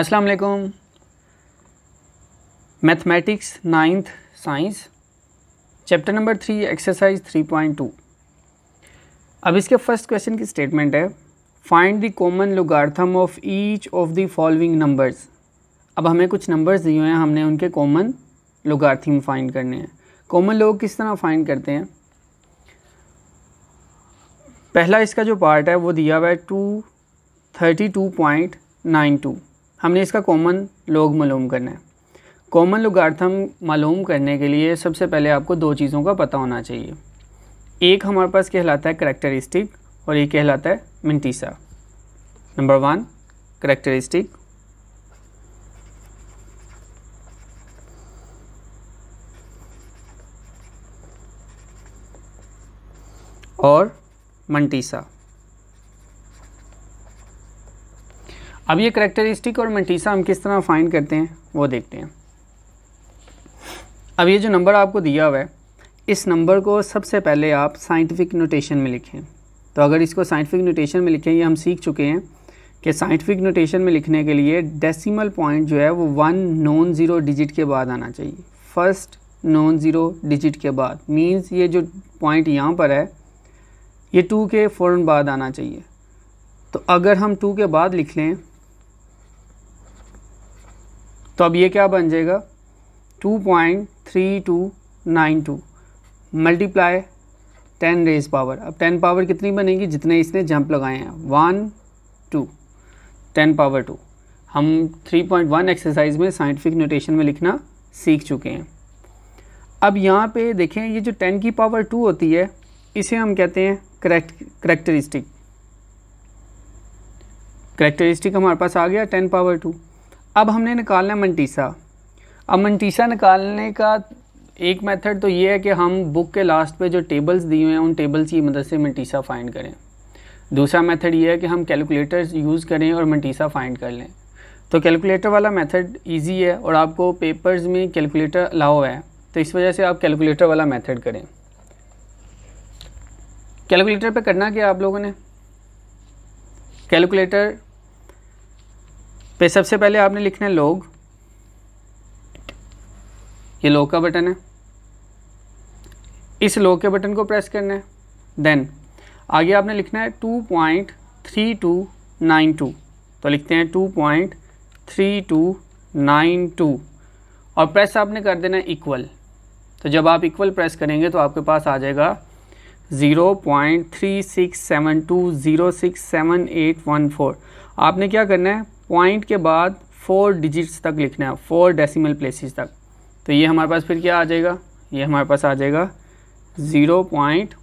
अस्सलाम वालेकुम mathematics ninth science chapter number three exercise three point two अब इसके फर्स्ट क्वेश्चन की स्टेटमेंट है find the common logarithm of each of the following numbers अब हमें कुछ नंबर्स दिए हुए हैं हमने उनके कॉमन लोगार्थम फाइंड करने हैं कॉमन लोग किस तरह फाइंड करते हैं पहला इसका जो पार्ट है वो दिया हुआ है two thirty two point nine two हमने इसका कॉमन लोग मालूम करना है कॉमन लुगार्थम मालूम करने के लिए सबसे पहले आपको दो चीज़ों का पता होना चाहिए एक हमारे पास कहलाता है करैक्टरिस्टिक और एक कहलाता है मिनटीसा नंबर वन करैक्टरिस्टिक और मंटीसा अब ये करेक्टरिस्टिक और मेटीसा हम किस तरह फाइंड करते हैं वो देखते हैं अब ये जो नंबर आपको दिया हुआ है इस नंबर को सबसे पहले आप साइंटिफिक नोटेशन में लिखें तो अगर इसको साइंटिफिक नोटेशन में लिखें ये हम सीख चुके हैं कि साइंटिफिक नोटेशन में लिखने के लिए डेसिमल पॉइंट जो है वो वन नॉन ज़ीरो डिजिट के बाद आना चाहिए फर्स्ट नॉन ज़ीरो डिजिट के बाद मींस ये जो पॉइंट यहाँ पर है ये टू के फ़ौर बाद आना चाहिए तो अगर हम टू के बाद लिख लें तो अब ये क्या बन जाएगा two point three two nine two multiply ten raise power अब टेन पावर कितनी बनेगी जितने इसने जंप लगाए हैं one two ten power two हम थ्री पॉइंट वन एक्सरसाइज में साइंटिफिक नोटेशन में लिखना सीख चुके हैं अब यहाँ पे देखें ये जो टेन की पावर टू होती है इसे हम कहते हैं करेक्ट करेक्टरिस्टिक करेक्टरिस्टिक हमारे पास आ गया टेन पावर टू अब हमने निकालना है मंटीसा अब मंटीसा निकालने का एक मेथड तो ये है कि हम बुक के लास्ट पे जो टेबल्स दिए हुए हैं उन टेबल्स की मदद से मंटीसा फाइंड करें दूसरा मेथड ये है कि हम कैलकुलेटर यूज़ करें और मंटीसा फाइंड कर लें तो कैलकुलेटर वाला मेथड इजी है और आपको पेपर्स में कैलकुलेटर अलाउ है तो इस वजह से आप कैलकुलेटर वाला मेथड करें कैलकुलेटर पे करना क्या आप लोगों ने कैलकुलेटर पे सबसे पहले आपने लिखना है लोग ये लोग का बटन है इस लोग के बटन को प्रेस करना है देन आगे आपने लिखना है two point three two nine two तो लिखते हैं two point three two nine two और प्रेस आपने कर देना है इक्वल तो जब आप इक्वल प्रेस करेंगे तो आपके पास आ जाएगा zero point three six seven two zero six seven eight one four आपने क्या करना है पॉइंट के बाद फोर डिजिट्स तक लिखना है फोर डेसिमल प्लेसेस तक तो ये हमारे पास फिर क्या आ जाएगा ये हमारे पास आ जाएगा zero point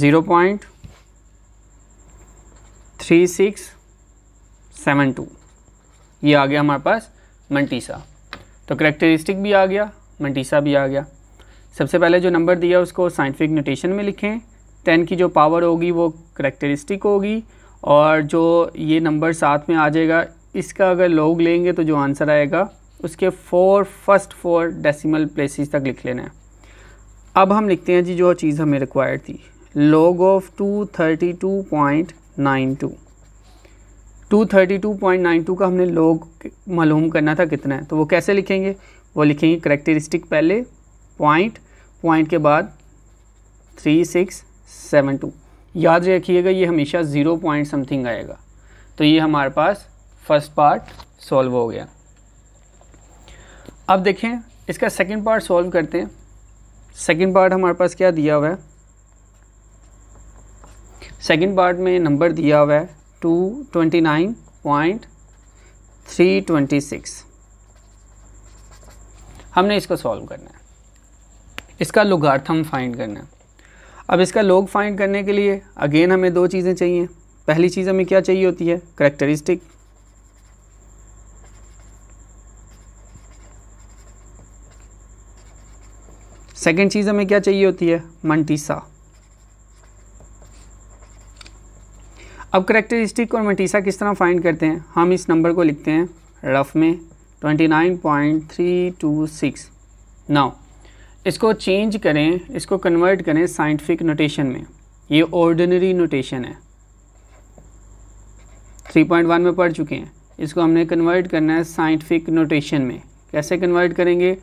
zero point three six seven two ये आ गया हमारे पास मंटीसा तो करेक्टरिस्टिक भी आ गया मंटीसा भी आ गया सबसे पहले जो नंबर दिया उसको साइंटिफिक नोटेशन में लिखें टेन की जो पावर होगी वो करेक्टरिस्टिक होगी और जो ये नंबर साथ में आ जाएगा इसका अगर लोग लेंगे तो जो आंसर आएगा उसके four first four decimal places तक लिख लेना है अब हम लिखते हैं जी जो चीज़ हमें रिक्वायर्ड थी log of two thirty two point nine two two thirty two point nine two का हमने लोग मालूम करना था कितना है तो वो कैसे लिखेंगे वो लिखेंगे करेक्टरिस्टिक पहले पॉइंट पॉइंट के बाद थ्री सिक्स सेवन टू याद रखिएगा ये हमेशा ज़ीरो पॉइंट समथिंग आएगा तो ये हमारे पास फर्स्ट पार्ट सॉल्व हो गया अब देखें इसका सेकंड पार्ट सॉल्व करते हैं सेकंड पार्ट हमारे पास क्या दिया हुआ है सेकंड पार्ट में नंबर दिया हुआ है two twenty nine point three twenty six हमने इसको सॉल्व करना है इसका लुगार्थम फाइंड करना है अब इसका लोग फाइंड करने के लिए अगेन हमें दो चीज़ें चाहिए पहली चीज़ हमें क्या चाहिए होती है करेक्टरिस्टिक सेकेंड चीज़ हमें क्या चाहिए होती है मंटीसा अब करेक्टरिस्टिक और मंटीसा किस तरह फाइंड करते हैं हम इस नंबर को लिखते हैं रफ में 29.326 नाउ इसको चेंज करें इसको कन्वर्ट करें साइंटिफिक नोटेशन में ये ऑर्डिनरी नोटेशन है 3.1 में पढ़ चुके हैं इसको हमने कन्वर्ट करना है साइंटिफिक नोटेशन में कैसे कन्वर्ट करेंगे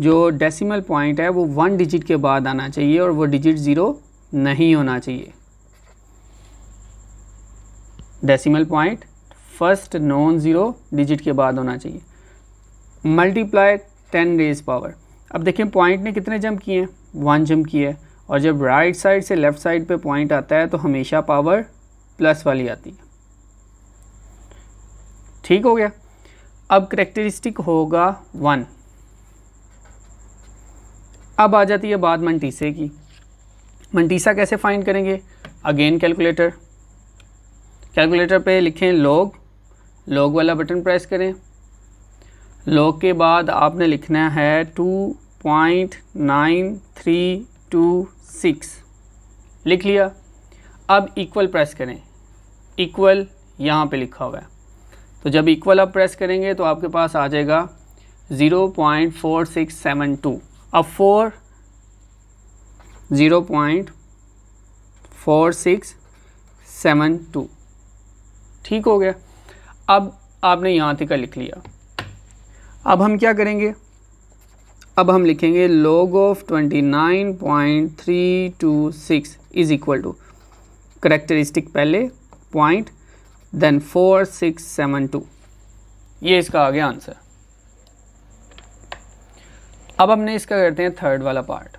जो डेसिमल पॉइंट है वो वन डिजिट के बाद आना चाहिए और वो डिजिट ज़ीरो नहीं होना चाहिए decimal point first non zero digit के बाद होना चाहिए मल्टीप्लाई टेन रेज पावर अब देखें पॉइंट ने कितने जंप किए हैं वन जंप किया है और जब राइट साइड से लेफ़्ट साइड पे पॉइंट आता है तो हमेशा पावर प्लस वाली आती है ठीक हो गया अब करेक्टरिस्टिक होगा वन अब आ जाती है बात मंटीसे की मंटीसा कैसे फाइंड करेंगे अगेन कैलकुलेटर कैलकुलेटर पे लिखें लोग लॉग वाला बटन प्रेस करें लॉग के बाद आपने लिखना है two point nine three two six लिख लिया अब इक्वल प्रेस करें इक्वल यहाँ पे लिखा हुआ है तो जब इक्वल आप प्रेस करेंगे तो आपके पास आ जाएगा zero point four six seven two अब four zero point four six seven two ठीक हो गया अब आपने यहाँ तक लिख लिया अब हम क्या करेंगे अब हम लिखेंगे log of 29.326 is equal to characteristic पहले पॉइंट देन 4672 ये इसका आ गया आंसर अब हमने इसका करते हैं थर्ड वाला part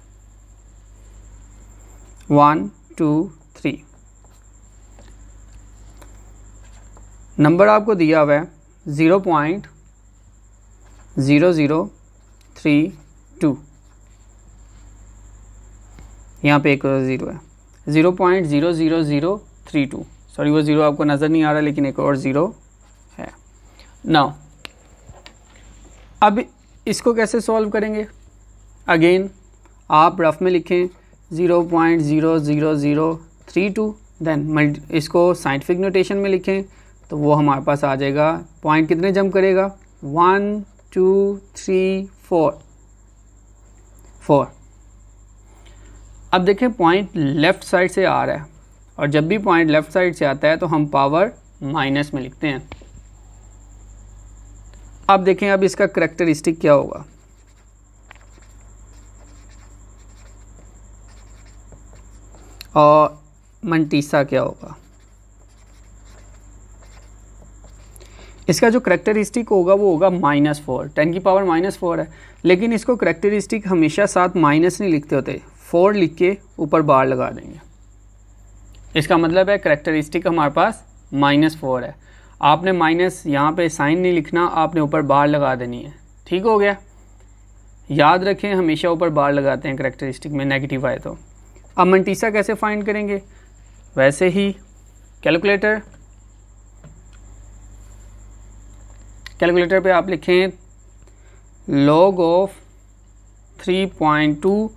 one two three number आपको दिया हुआ है zero point zero zero three two यहाँ पे एक ज़ीरो है zero point zero zero zero three two sorry वो ज़ीरो आपको नज़र नहीं आ रहा लेकिन एक और ज़ीरो है ना अब इसको कैसे सॉल्व करेंगे अगेन आप रफ में लिखें zero point zero zero zero three two then इसको साइंटिफिक नोटेशन में लिखें तो वो हमारे पास आ जाएगा पॉइंट कितने जम्प करेगा one two, three, four. Four अब देखें पॉइंट लेफ़्ट साइड से आ रहा है और जब भी पॉइंट लेफ़्ट साइड से आता है तो हम पावर माइनस में लिखते हैं अब देखें अब इसका करेक्टरिस्टिक क्या होगा और मंटीसा क्या होगा इसका जो करैक्टरिस्टिक होगा वो होगा माइनस फोर टेन की पावर माइनस फोर है लेकिन इसको करैक्टरिस्टिक हमेशा साथ माइनस नहीं लिखते होते फोर लिख के ऊपर बार लगा देंगे इसका मतलब है करैक्टरिस्टिक हमारे पास माइनस फोर है आपने माइनस यहाँ पे साइन नहीं लिखना आपने ऊपर बार लगा देनी है ठीक हो गया याद रखें हमेशा ऊपर बार लगाते हैं करैक्टरिस्टिक में नेगेटिव आए तो अब मंटीसा कैसे फाइंड करेंगे वैसे ही कैलकुलेटर कैलकुलेटर पे आप लिखें log of 3.2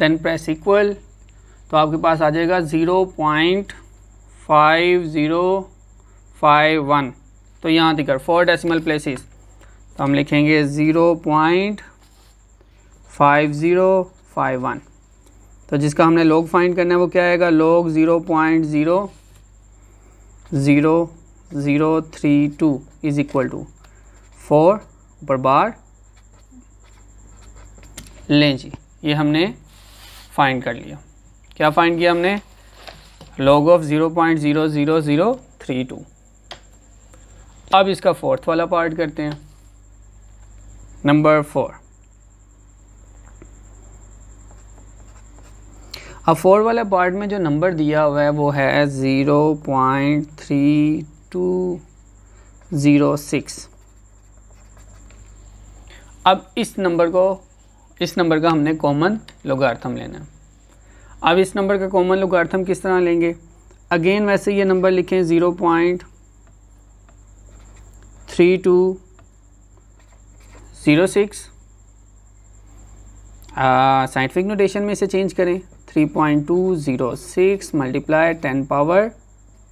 then press equal तो आपके पास आ जाएगा 0.5051 तो यहाँ दिखकर फोर डेसिमल प्लेसेस तो हम लिखेंगे 0.5051 तो जिसका हमने लॉग फाइंड करना है वो क्या आएगा log zero point zero zero zero three two is equal to four ऊपर बार लें जी ये हमने फाइंड कर लिया क्या फाइंड किया हमने log of zero point zero zero zero three two अब इसका फोर्थ वाला पार्ट करते हैं नंबर फोर अब फोर वाले पार्ट में जो नंबर दिया हुआ है वो है zero point three two zero six अब इस नंबर को इस नंबर का हमने कॉमन लोगार्थम लेना है अब इस नंबर का कॉमन लोगार्थम किस तरह लेंगे अगेन वैसे ये नंबर लिखें zero point three two zero six scientific notation में इसे चेंज करें three point two zero six multiply ten power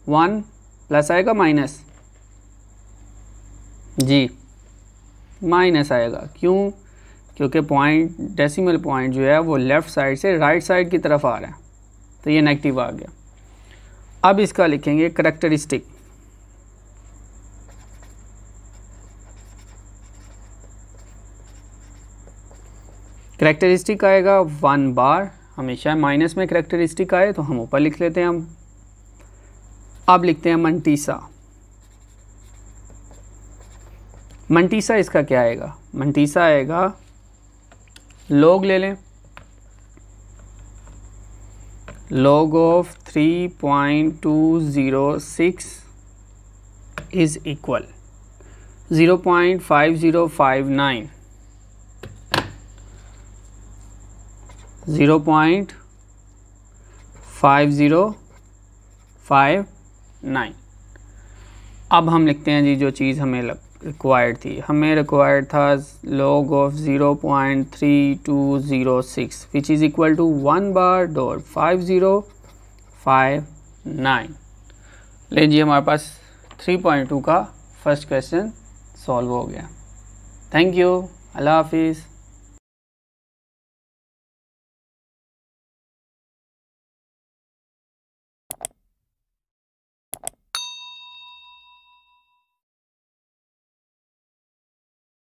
one plus आएगा माइनस जी माइनस आएगा क्यों क्योंकि पॉइंट डेसिमल पॉइंट जो है वो लेफ़्ट साइड से राइट साइड की तरफ आ रहा है तो ये नेगेटिव आ गया अब इसका लिखेंगे करेक्टरिस्टिक करेक्टरिस्टिक आएगा वन बार हमेशा माइनस में करेक्टरिस्टिक आए तो हम ऊपर लिख लेते हैं हम अब लिखते हैं मंटीसा मंटीसा इसका क्या आएगा मंटीसा आएगा लोग ले लें नाइन ज़ीरो 3.206 फाइव ज़ीरो 0.5059 0.5059 अब हम लिखते हैं जी जो चीज़ हमें लग रिक्वायर्ड थी हमें रिक्वायर्ड था log of zero point three two zero six which is equal to one bar dot five zero five nine ले जी हमारे पास थ्री पॉइंट टू का फर्स्ट क्वेश्चन सॉल्व हो गया थैंक यू अल्लाह हाफिज़